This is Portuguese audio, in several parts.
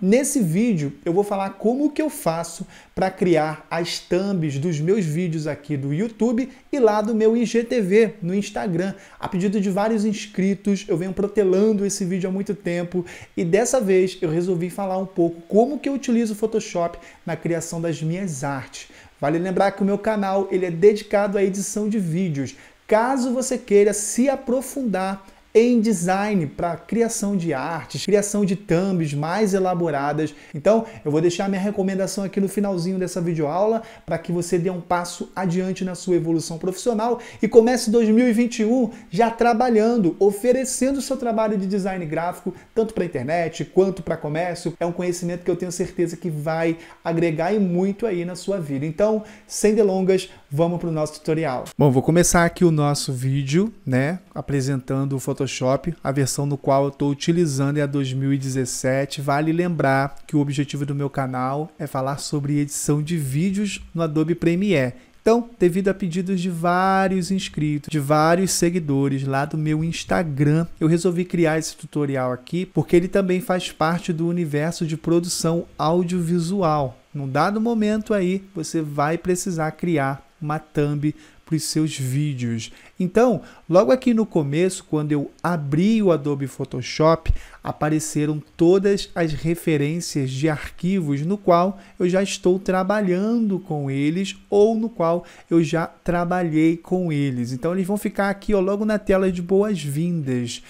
Nesse vídeo eu vou falar como que eu faço para criar as thumbs dos meus vídeos aqui do YouTube e lá do meu IGTV no Instagram. A pedido de vários inscritos, eu venho protelando esse vídeo há muito tempo e dessa vez eu resolvi falar um pouco como que eu utilizo o Photoshop na criação das minhas artes. Vale lembrar que o meu canal ele é dedicado à edição de vídeos. Caso você queira se aprofundar em design para criação de artes, criação de thumbs mais elaboradas. Então, eu vou deixar minha recomendação aqui no finalzinho dessa videoaula para que você dê um passo adiante na sua evolução profissional e comece 2021 já trabalhando, oferecendo o seu trabalho de design gráfico tanto para a internet quanto para comércio. É um conhecimento que eu tenho certeza que vai agregar e muito aí na sua vida. Então, sem delongas, vamos para o nosso tutorial. Bom, vou começar aqui o nosso vídeo, né, apresentando o Photoshop, a versão no qual eu estou utilizando é a 2017. Vale lembrar que o objetivo do meu canal é falar sobre edição de vídeos no Adobe Premiere. Então, devido a pedidos de vários inscritos, de vários seguidores lá do meu Instagram, eu resolvi criar esse tutorial aqui, porque ele também faz parte do universo de produção audiovisual. Num dado momento aí, você vai precisar criar uma thumb para os seus vídeos. Então, logo aqui no começo, quando eu abri o Adobe Photoshop, apareceram todas as referências de arquivos no qual eu já estou trabalhando com eles ou no qual eu já trabalhei com eles. Então, eles vão ficar aqui ó, logo na tela de boas-vindas.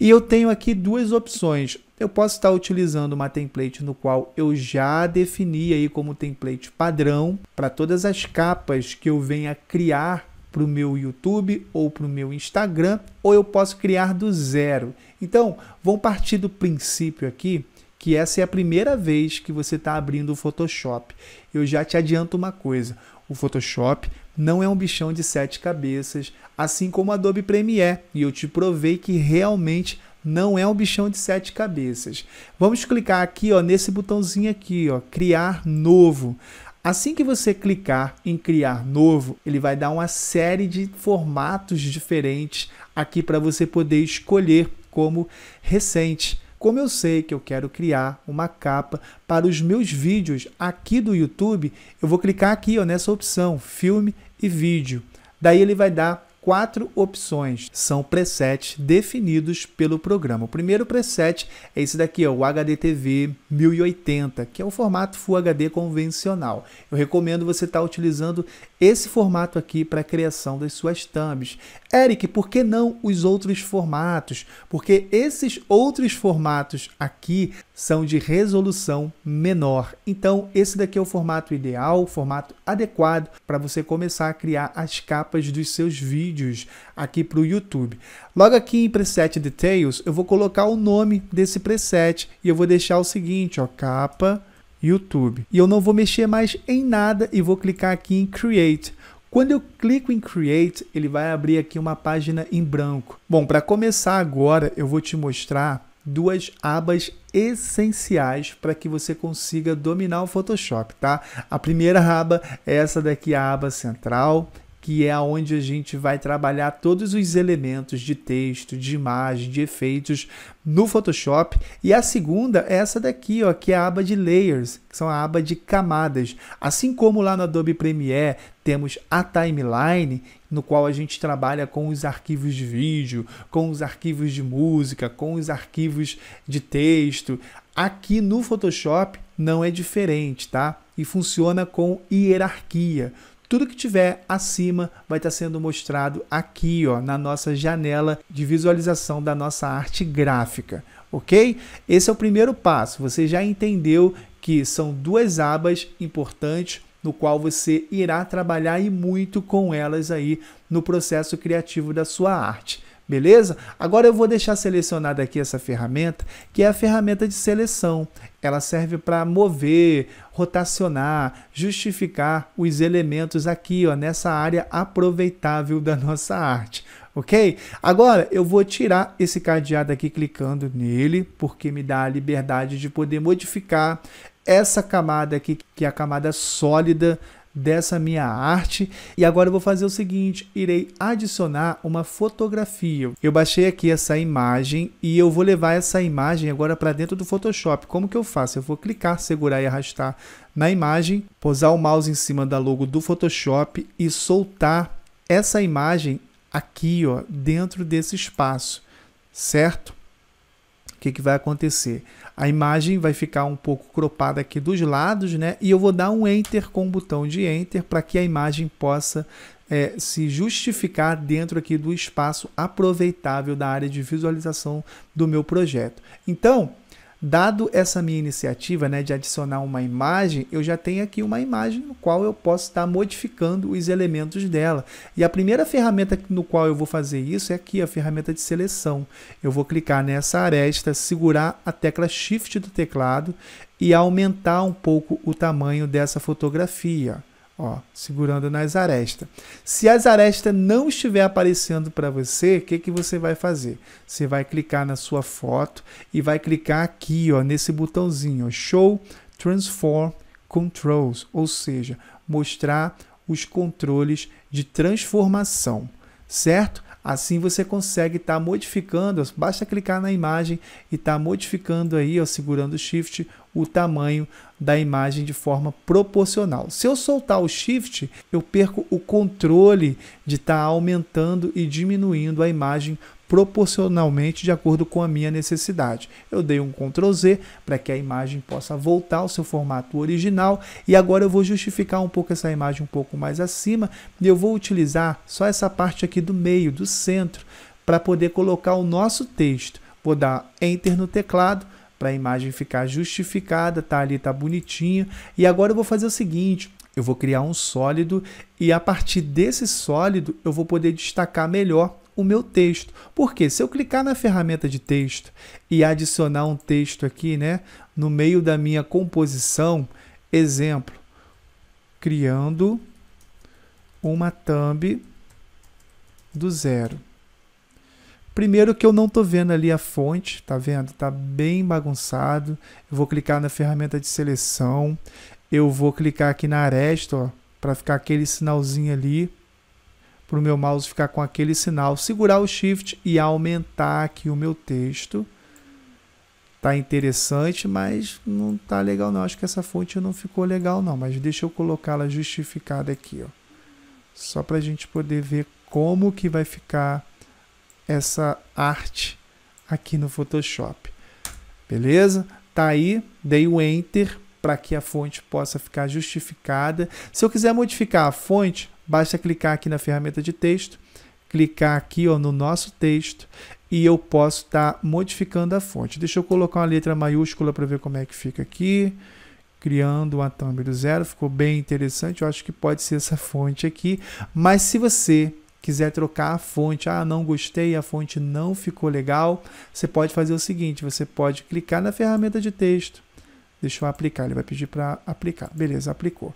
E eu tenho aqui duas opções eu posso estar utilizando uma template no qual eu já defini aí como template padrão para todas as capas que eu venha criar para o meu YouTube ou para o meu Instagram, ou eu posso criar do zero. Então, vão partir do princípio aqui que essa é a primeira vez que você está abrindo o Photoshop. Eu já te adianto uma coisa: o Photoshop não é um bichão de sete cabeças, assim como Adobe Premiere, e eu te provei que realmente não é um bichão de sete cabeças. Vamos clicar aqui, ó, nesse botãozinho aqui, ó, criar novo. Assim que você clicar em criar novo, ele vai dar uma série de formatos diferentes aqui para você poder escolher como recente. Como eu sei que eu quero criar uma capa para os meus vídeos aqui do YouTube, eu vou clicar aqui ó, nessa opção, filme e vídeo. Daí ele vai dar quatro opções. São presets definidos pelo programa. O primeiro preset é esse daqui, o HDTV 1080, que é o formato Full HD convencional. Eu recomendo você estar tá utilizando esse formato aqui para a criação das suas thumbs. Eric, por que não os outros formatos? Porque esses outros formatos aqui são de resolução menor. Então, esse daqui é o formato ideal, o formato adequado para você começar a criar as capas dos seus vídeos aqui para o YouTube. Logo aqui em Preset Details, eu vou colocar o nome desse preset e eu vou deixar o seguinte, ó, capa YouTube. E eu não vou mexer mais em nada e vou clicar aqui em Create. Quando eu clico em Create, ele vai abrir aqui uma página em branco. Bom, para começar agora, eu vou te mostrar duas abas essenciais para que você consiga dominar o Photoshop, tá? A primeira aba é essa daqui, a aba central, que é onde a gente vai trabalhar todos os elementos de texto, de imagem, de efeitos no Photoshop. E a segunda é essa daqui, ó, que é a aba de Layers, que são a aba de camadas. Assim como lá no Adobe Premiere temos a timeline, no qual a gente trabalha com os arquivos de vídeo, com os arquivos de música, com os arquivos de texto. Aqui no Photoshop não é diferente, tá? E funciona com hierarquia. Tudo que tiver acima vai estar tá sendo mostrado aqui, ó, na nossa janela de visualização da nossa arte gráfica, ok? Esse é o primeiro passo. Você já entendeu que são duas abas importantes no qual você irá trabalhar e muito com elas aí no processo criativo da sua arte. Beleza? Agora eu vou deixar selecionada aqui essa ferramenta, que é a ferramenta de seleção. Ela serve para mover, rotacionar, justificar os elementos aqui, ó, nessa área aproveitável da nossa arte. Ok? Agora eu vou tirar esse cadeado aqui clicando nele, porque me dá a liberdade de poder modificar essa camada aqui, que é a camada sólida dessa minha arte. E agora eu vou fazer o seguinte, irei adicionar uma fotografia. Eu baixei aqui essa imagem e eu vou levar essa imagem agora para dentro do Photoshop. Como que eu faço? Eu vou clicar, segurar e arrastar na imagem, pousar o mouse em cima da logo do Photoshop e soltar essa imagem aqui, ó, dentro desse espaço, certo? que, que vai acontecer? A imagem vai ficar um pouco cropada aqui dos lados, né? E eu vou dar um Enter com o botão de Enter para que a imagem possa é, se justificar dentro aqui do espaço aproveitável da área de visualização do meu projeto. Então, Dado essa minha iniciativa né, de adicionar uma imagem, eu já tenho aqui uma imagem no qual eu posso estar modificando os elementos dela. E a primeira ferramenta no qual eu vou fazer isso é aqui, a ferramenta de seleção. Eu vou clicar nessa aresta, segurar a tecla Shift do teclado e aumentar um pouco o tamanho dessa fotografia ó, segurando nas arestas. Se as arestas não estiver aparecendo para você, o que, que você vai fazer? Você vai clicar na sua foto e vai clicar aqui, ó, nesse botãozinho, ó, Show Transform Controls, ou seja, mostrar os controles de transformação, certo? Assim você consegue estar tá modificando, basta clicar na imagem e estar tá modificando aí, ó, segurando o Shift, o tamanho da imagem de forma proporcional. Se eu soltar o shift, eu perco o controle de estar tá aumentando e diminuindo a imagem proporcionalmente de acordo com a minha necessidade. Eu dei um Ctrl Z para que a imagem possa voltar ao seu formato original e agora eu vou justificar um pouco essa imagem um pouco mais acima e eu vou utilizar só essa parte aqui do meio, do centro, para poder colocar o nosso texto. Vou dar Enter no teclado, para a imagem ficar justificada, tá ali, tá bonitinho. E agora eu vou fazer o seguinte, eu vou criar um sólido e a partir desse sólido eu vou poder destacar melhor o meu texto. Porque se eu clicar na ferramenta de texto e adicionar um texto aqui, né, no meio da minha composição, exemplo, criando uma thumb do zero. Primeiro que eu não estou vendo ali a fonte, tá vendo? Está bem bagunçado. Eu vou clicar na ferramenta de seleção. Eu vou clicar aqui na aresta, para ficar aquele sinalzinho ali, para o meu mouse ficar com aquele sinal. Segurar o Shift e aumentar aqui o meu texto. Tá interessante, mas não tá legal não. Acho que essa fonte não ficou legal não, mas deixa eu colocá-la justificada aqui, ó. Só para a gente poder ver como que vai ficar essa arte aqui no Photoshop. Beleza? Tá aí, dei o Enter para que a fonte possa ficar justificada. Se eu quiser modificar a fonte, basta clicar aqui na ferramenta de texto, clicar aqui ó, no nosso texto e eu posso estar tá modificando a fonte. Deixa eu colocar uma letra maiúscula para ver como é que fica aqui. Criando uma thumb do zero, ficou bem interessante. Eu acho que pode ser essa fonte aqui. Mas se você quiser trocar a fonte, ah, não gostei, a fonte não ficou legal, você pode fazer o seguinte: você pode clicar na ferramenta de texto. Deixa eu aplicar, ele vai pedir para aplicar. Beleza, aplicou.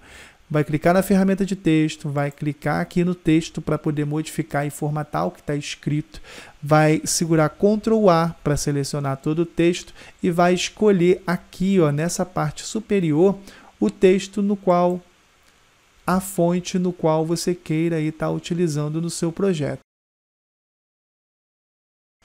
Vai clicar na ferramenta de texto, vai clicar aqui no texto para poder modificar e formatar o que está escrito, vai segurar Ctrl A para selecionar todo o texto e vai escolher aqui, ó, nessa parte superior, o texto no qual a fonte no qual você queira estar tá utilizando no seu projeto.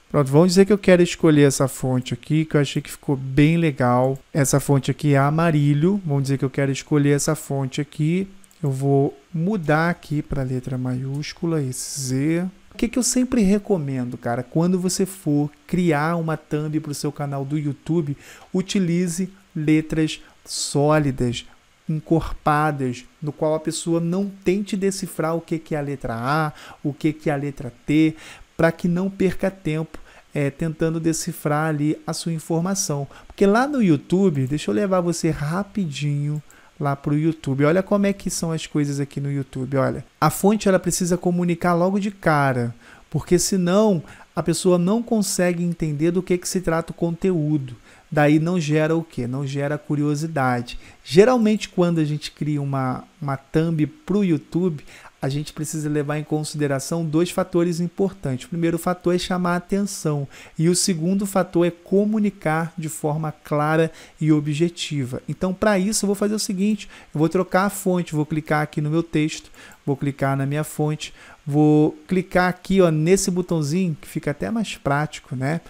Pronto, vamos dizer que eu quero escolher essa fonte aqui, que eu achei que ficou bem legal. Essa fonte aqui é Amarilho. vamos dizer que eu quero escolher essa fonte aqui. Eu vou mudar aqui para letra maiúscula, esse Z. O que, que eu sempre recomendo, cara? Quando você for criar uma thumb para o seu canal do YouTube, utilize letras sólidas, encorpadas, no qual a pessoa não tente decifrar o que, que é a letra A, o que, que é a letra T, para que não perca tempo é, tentando decifrar ali a sua informação. Porque lá no YouTube, deixa eu levar você rapidinho lá para o YouTube. Olha como é que são as coisas aqui no YouTube. Olha, a fonte ela precisa comunicar logo de cara, porque senão a pessoa não consegue entender do que, que se trata o conteúdo daí não gera o que? Não gera curiosidade. Geralmente, quando a gente cria uma, uma thumb para o YouTube, a gente precisa levar em consideração dois fatores importantes. O primeiro fator é chamar atenção, e o segundo fator é comunicar de forma clara e objetiva. Então, para isso, eu vou fazer o seguinte: eu vou trocar a fonte, vou clicar aqui no meu texto, vou clicar na minha fonte, vou clicar aqui ó, nesse botãozinho, que fica até mais prático, né?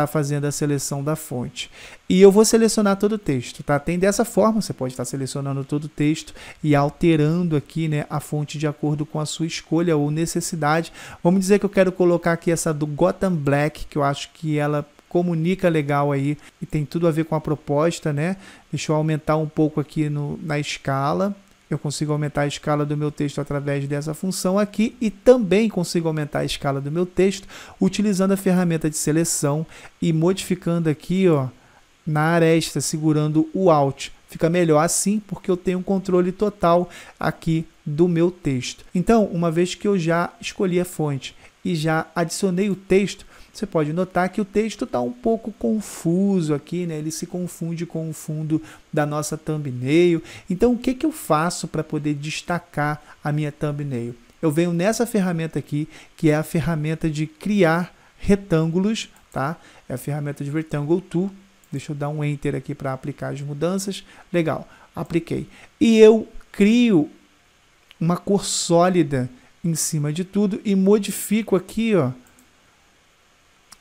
está fazendo a seleção da fonte. E eu vou selecionar todo o texto, tá? Tem dessa forma, você pode estar selecionando todo o texto e alterando aqui né, a fonte de acordo com a sua escolha ou necessidade. Vamos dizer que eu quero colocar aqui essa do Gotham Black, que eu acho que ela comunica legal aí e tem tudo a ver com a proposta, né? Deixa eu aumentar um pouco aqui no, na escala. Eu consigo aumentar a escala do meu texto através dessa função aqui e também consigo aumentar a escala do meu texto utilizando a ferramenta de seleção e modificando aqui ó, na aresta, segurando o Alt. Fica melhor assim porque eu tenho controle total aqui do meu texto. Então, uma vez que eu já escolhi a fonte e já adicionei o texto, você pode notar que o texto está um pouco confuso aqui, né? ele se confunde com o fundo da nossa thumbnail. Então, o que, que eu faço para poder destacar a minha thumbnail? Eu venho nessa ferramenta aqui, que é a ferramenta de criar retângulos, tá? É a ferramenta de Rectangle Tool. Deixa eu dar um Enter aqui para aplicar as mudanças. Legal, apliquei. E eu crio uma cor sólida em cima de tudo e modifico aqui, ó,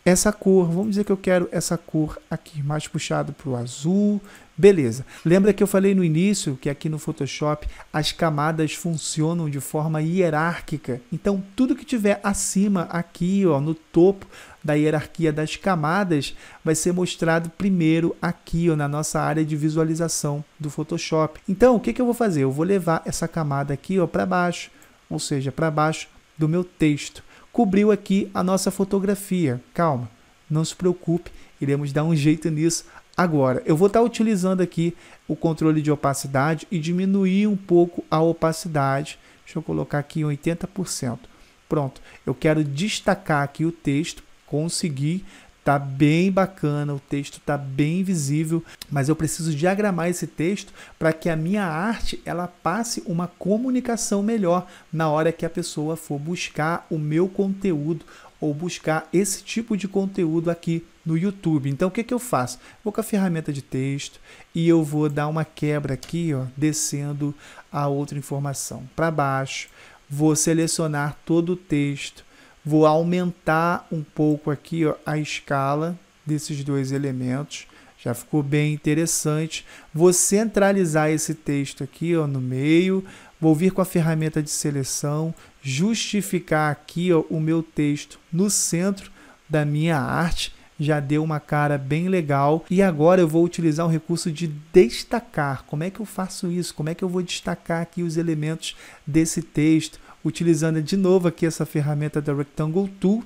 essa cor, vamos dizer que eu quero essa cor aqui, mais puxado para o azul, beleza. Lembra que eu falei no início que aqui no Photoshop as camadas funcionam de forma hierárquica, então tudo que tiver acima aqui, ó, no topo da hierarquia das camadas, vai ser mostrado primeiro aqui, ó, na nossa área de visualização do Photoshop. Então, o que, que eu vou fazer? Eu vou levar essa camada aqui para baixo, ou seja, para baixo do meu texto cobriu aqui a nossa fotografia. Calma, não se preocupe, iremos dar um jeito nisso agora. Eu vou estar utilizando aqui o controle de opacidade e diminuir um pouco a opacidade. Deixa eu colocar aqui 80%. Pronto, eu quero destacar aqui o texto, consegui Tá bem bacana, o texto tá bem visível, mas eu preciso diagramar esse texto para que a minha arte ela passe uma comunicação melhor na hora que a pessoa for buscar o meu conteúdo ou buscar esse tipo de conteúdo aqui no YouTube. Então, o que, que eu faço? Vou com a ferramenta de texto e eu vou dar uma quebra aqui, ó, descendo a outra informação para baixo. Vou selecionar todo o texto Vou aumentar um pouco aqui ó, a escala desses dois elementos. Já ficou bem interessante. Vou centralizar esse texto aqui ó, no meio. Vou vir com a ferramenta de seleção, justificar aqui ó, o meu texto no centro da minha arte. Já deu uma cara bem legal. E agora eu vou utilizar o recurso de destacar. Como é que eu faço isso? Como é que eu vou destacar aqui os elementos desse texto? utilizando de novo aqui essa ferramenta da Rectangle Tool,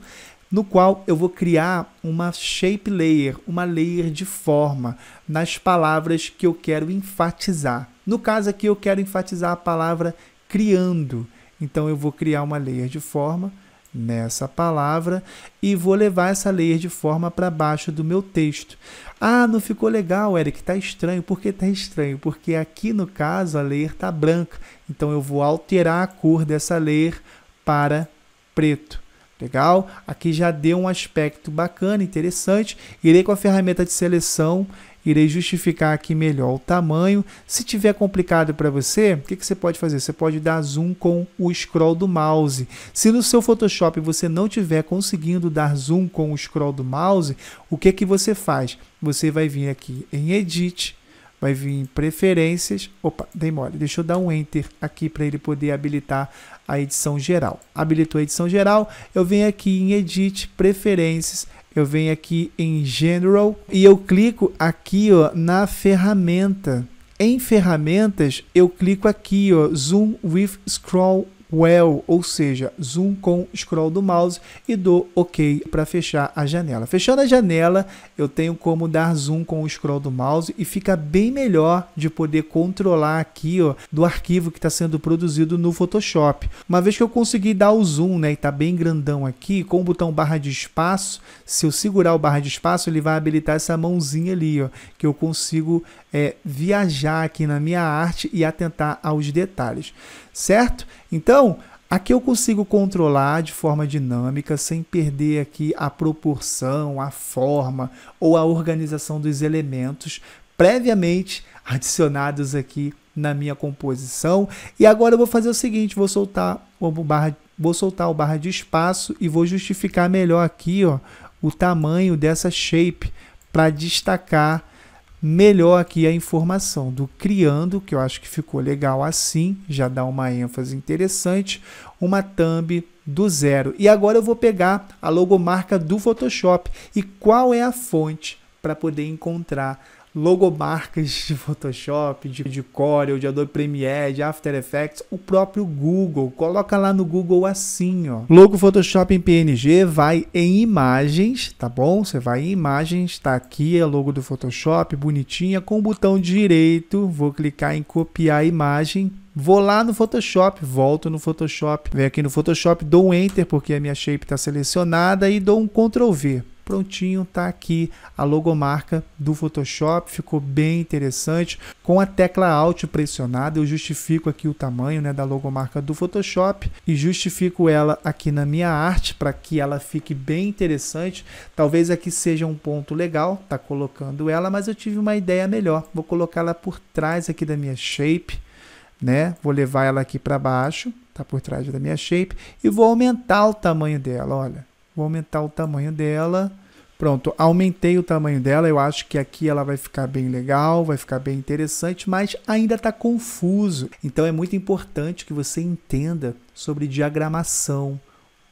no qual eu vou criar uma shape layer, uma layer de forma nas palavras que eu quero enfatizar. No caso aqui eu quero enfatizar a palavra criando. Então eu vou criar uma layer de forma nessa palavra e vou levar essa layer de forma para baixo do meu texto. Ah, não ficou legal, Eric, tá estranho. Por que tá estranho? Porque aqui no caso a layer tá branca então eu vou alterar a cor dessa layer para preto. Legal? Aqui já deu um aspecto bacana, interessante. Irei com a ferramenta de seleção, irei justificar aqui melhor o tamanho. Se tiver complicado para você, o que, que você pode fazer? Você pode dar zoom com o scroll do mouse. Se no seu Photoshop você não tiver conseguindo dar zoom com o scroll do mouse, o que, que você faz? Você vai vir aqui em Edit, vai vir em preferências. Opa, dei mole. Deixa eu dar um enter aqui para ele poder habilitar a edição geral. Habilitou a edição geral, eu venho aqui em edit, preferências, eu venho aqui em general e eu clico aqui ó, na ferramenta. Em ferramentas, eu clico aqui, ó, Zoom with Scroll well, ou seja, zoom com scroll do mouse e dou OK para fechar a janela. Fechando a janela, eu tenho como dar zoom com o scroll do mouse e fica bem melhor de poder controlar aqui ó, do arquivo que está sendo produzido no Photoshop. Uma vez que eu consegui dar o zoom né, e está bem grandão aqui, com o botão barra de espaço, se eu segurar o barra de espaço, ele vai habilitar essa mãozinha ali, ó, que eu consigo é, viajar aqui na minha arte e atentar aos detalhes certo? Então, Aqui eu consigo controlar de forma dinâmica, sem perder aqui a proporção, a forma ou a organização dos elementos previamente adicionados aqui na minha composição. E agora eu vou fazer o seguinte, vou soltar o barra, vou soltar o barra de espaço e vou justificar melhor aqui ó, o tamanho dessa shape para destacar melhor aqui a informação do criando, que eu acho que ficou legal assim, já dá uma ênfase interessante, uma thumb do zero. E agora eu vou pegar a logomarca do Photoshop e qual é a fonte para poder encontrar logomarcas de Photoshop, de, de Corel, de Adobe Premiere, de After Effects, o próprio Google. Coloca lá no Google assim, ó. Logo Photoshop em PNG, vai em imagens, tá bom? Você vai em imagens, tá aqui é logo do Photoshop, bonitinha, com o botão direito, vou clicar em copiar a imagem, Vou lá no Photoshop, volto no Photoshop, venho aqui no Photoshop, dou um Enter porque a minha shape está selecionada e dou um Ctrl V prontinho, tá aqui a logomarca do Photoshop, ficou bem interessante. Com a tecla Alt pressionada, eu justifico aqui o tamanho né, da logomarca do Photoshop e justifico ela aqui na minha arte para que ela fique bem interessante. Talvez aqui seja um ponto legal, tá colocando ela, mas eu tive uma ideia melhor. Vou colocar ela por trás aqui da minha shape, né? Vou levar ela aqui para baixo, tá por trás da minha shape e vou aumentar o tamanho dela, olha Vou aumentar o tamanho dela. Pronto, aumentei o tamanho dela. Eu acho que aqui ela vai ficar bem legal, vai ficar bem interessante, mas ainda está confuso. Então é muito importante que você entenda sobre diagramação,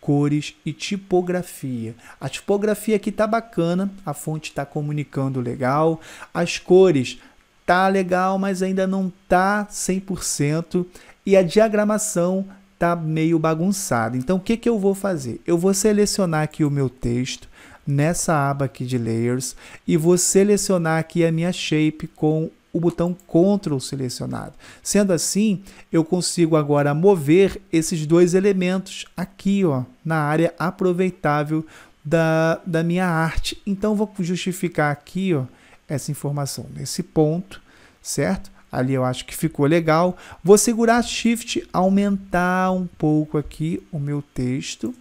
cores e tipografia. A tipografia aqui está bacana, a fonte está comunicando legal, as cores tá legal, mas ainda não tá 100% e a diagramação tá meio bagunçado. Então o que, que eu vou fazer? Eu vou selecionar aqui o meu texto nessa aba aqui de layers e vou selecionar aqui a minha shape com o botão Ctrl selecionado. Sendo assim, eu consigo agora mover esses dois elementos aqui ó, na área aproveitável da, da minha arte. Então, vou justificar aqui ó, essa informação nesse ponto, certo? Ali eu acho que ficou legal. Vou segurar Shift, aumentar um pouco aqui o meu texto.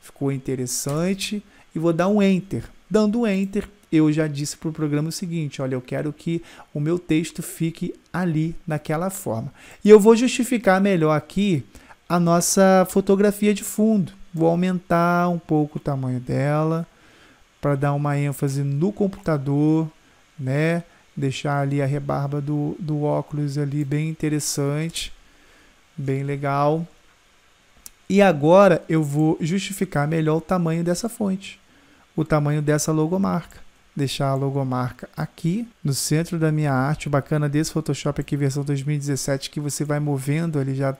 Ficou interessante. E vou dar um Enter. Dando Enter, eu já disse para o programa o seguinte: olha, eu quero que o meu texto fique ali, naquela forma. E eu vou justificar melhor aqui a nossa fotografia de fundo. Vou aumentar um pouco o tamanho dela para dar uma ênfase no computador, né? deixar ali a rebarba do, do óculos ali bem interessante, bem legal. E agora eu vou justificar melhor o tamanho dessa fonte, o tamanho dessa logomarca. Deixar a logomarca aqui no centro da minha arte. O bacana desse Photoshop aqui, versão 2017, que você vai movendo, ele já,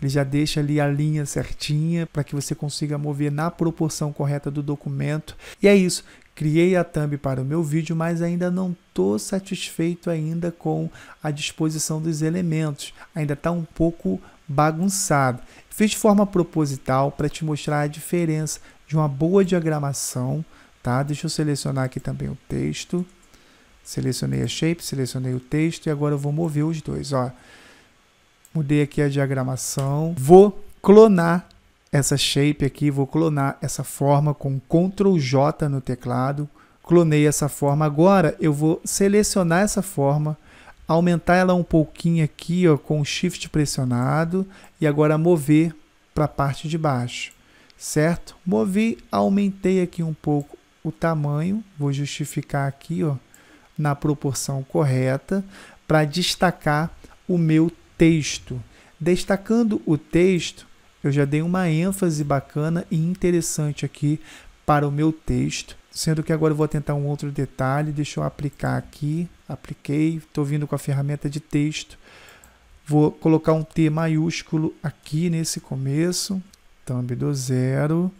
ele já deixa ali a linha certinha para que você consiga mover na proporção correta do documento. E é isso. Criei a thumb para o meu vídeo, mas ainda não estou satisfeito ainda com a disposição dos elementos. Ainda está um pouco bagunçado. Fiz de forma proposital para te mostrar a diferença de uma boa diagramação. Tá? Deixa eu selecionar aqui também o texto. Selecionei a shape, selecionei o texto e agora eu vou mover os dois. Ó. Mudei aqui a diagramação. Vou clonar essa shape aqui, vou clonar essa forma com Ctrl J no teclado, clonei essa forma, agora eu vou selecionar essa forma, aumentar ela um pouquinho aqui ó, com o Shift pressionado e agora mover para a parte de baixo, certo? Movi, aumentei aqui um pouco o tamanho, vou justificar aqui ó, na proporção correta para destacar o meu texto. Destacando o texto, eu já dei uma ênfase bacana e interessante aqui para o meu texto, sendo que agora eu vou tentar um outro detalhe. Deixa eu aplicar aqui. Apliquei, estou vindo com a ferramenta de texto. Vou colocar um T maiúsculo aqui nesse começo. Thumb do zero.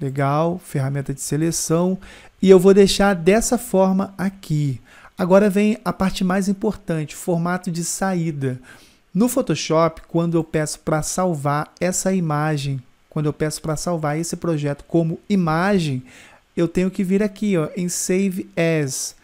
Legal, ferramenta de seleção. E eu vou deixar dessa forma aqui. Agora vem a parte mais importante, formato de saída. No Photoshop, quando eu peço para salvar essa imagem, quando eu peço para salvar esse projeto como imagem, eu tenho que vir aqui ó, em Save As.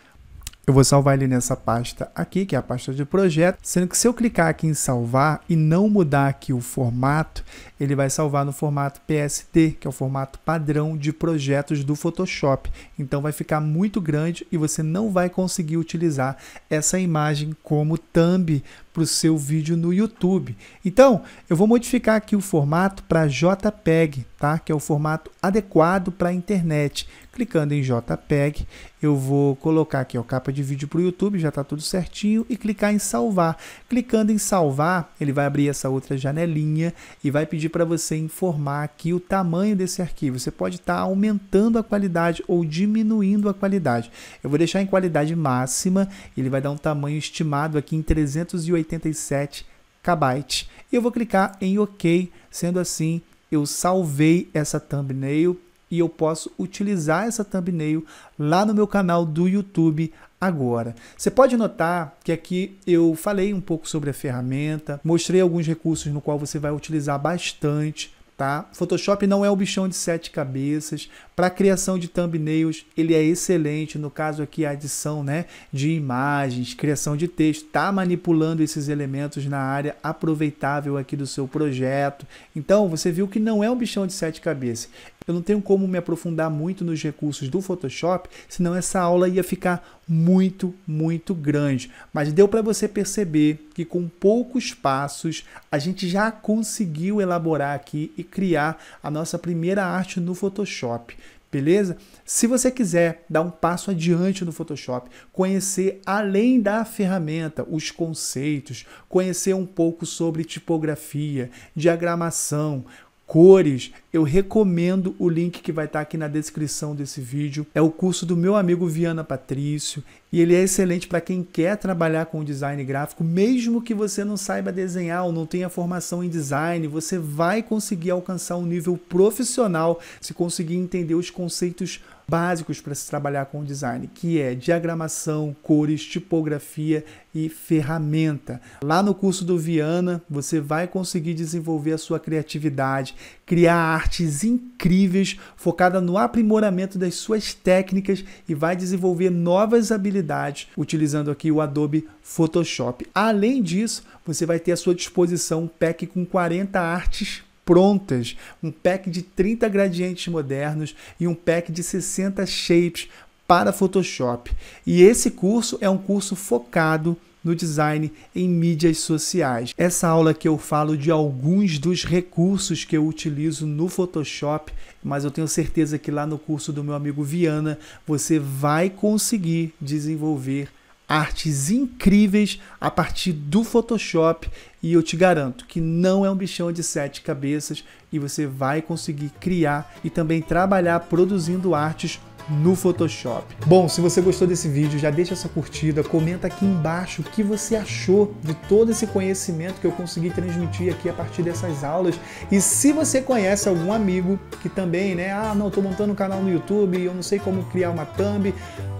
Eu vou salvar ele nessa pasta aqui, que é a pasta de projeto, sendo que se eu clicar aqui em salvar e não mudar aqui o formato, ele vai salvar no formato PST, que é o formato padrão de projetos do Photoshop. Então vai ficar muito grande e você não vai conseguir utilizar essa imagem como thumb para o seu vídeo no YouTube. Então, eu vou modificar aqui o formato para JPEG, tá? que é o formato adequado para a internet. Clicando em JPEG, eu vou colocar aqui a capa de vídeo para o YouTube, já está tudo certinho, e clicar em salvar. Clicando em salvar, ele vai abrir essa outra janelinha e vai pedir para você informar aqui o tamanho desse arquivo. Você pode estar tá aumentando a qualidade ou diminuindo a qualidade. Eu vou deixar em qualidade máxima, ele vai dar um tamanho estimado aqui em 387 KB. E eu vou clicar em OK, sendo assim eu salvei essa thumbnail e eu posso utilizar essa thumbnail lá no meu canal do YouTube agora. Você pode notar que aqui eu falei um pouco sobre a ferramenta, mostrei alguns recursos no qual você vai utilizar bastante tá? Photoshop não é um bichão de sete cabeças. Para criação de thumbnails, ele é excelente. No caso aqui, a adição né, de imagens, criação de texto, tá manipulando esses elementos na área aproveitável aqui do seu projeto. Então, você viu que não é um bichão de sete cabeças. Eu não tenho como me aprofundar muito nos recursos do Photoshop, senão essa aula ia ficar muito, muito grande. Mas deu para você perceber que com poucos passos a gente já conseguiu elaborar aqui e criar a nossa primeira arte no Photoshop. Beleza? Se você quiser dar um passo adiante no Photoshop, conhecer além da ferramenta os conceitos, conhecer um pouco sobre tipografia, diagramação, cores, eu recomendo o link que vai estar tá aqui na descrição desse vídeo. É o curso do meu amigo Viana Patrício e ele é excelente para quem quer trabalhar com design gráfico, mesmo que você não saiba desenhar ou não tenha formação em design, você vai conseguir alcançar um nível profissional se conseguir entender os conceitos básicos para se trabalhar com design, que é diagramação, cores, tipografia e ferramenta. Lá no curso do Viana, você vai conseguir desenvolver a sua criatividade, criar artes incríveis focada no aprimoramento das suas técnicas e vai desenvolver novas habilidades utilizando aqui o Adobe Photoshop. Além disso, você vai ter à sua disposição um pack com 40 artes prontas, um pack de 30 gradientes modernos e um pack de 60 shapes para Photoshop. E esse curso é um curso focado no design em mídias sociais. Essa aula que eu falo de alguns dos recursos que eu utilizo no Photoshop, mas eu tenho certeza que lá no curso do meu amigo Viana você vai conseguir desenvolver artes incríveis a partir do Photoshop e eu te garanto que não é um bichão de sete cabeças e você vai conseguir criar e também trabalhar produzindo artes no Photoshop. Bom, se você gostou desse vídeo, já deixa sua curtida, comenta aqui embaixo o que você achou de todo esse conhecimento que eu consegui transmitir aqui a partir dessas aulas. E se você conhece algum amigo que também, né, ah, não, estou montando um canal no YouTube, e eu não sei como criar uma thumb,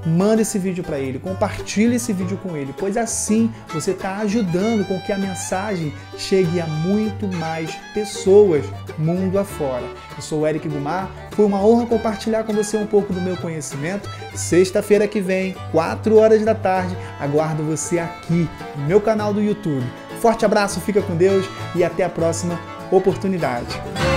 manda esse vídeo para ele, compartilha esse vídeo com ele, pois assim você está ajudando com que a mensagem chegue a muito mais pessoas mundo afora. Eu sou o Eric Gumar, foi uma honra compartilhar com você um pouco do meu conhecimento. Sexta-feira que vem, 4 horas da tarde, aguardo você aqui no meu canal do YouTube. Forte abraço, fica com Deus e até a próxima oportunidade.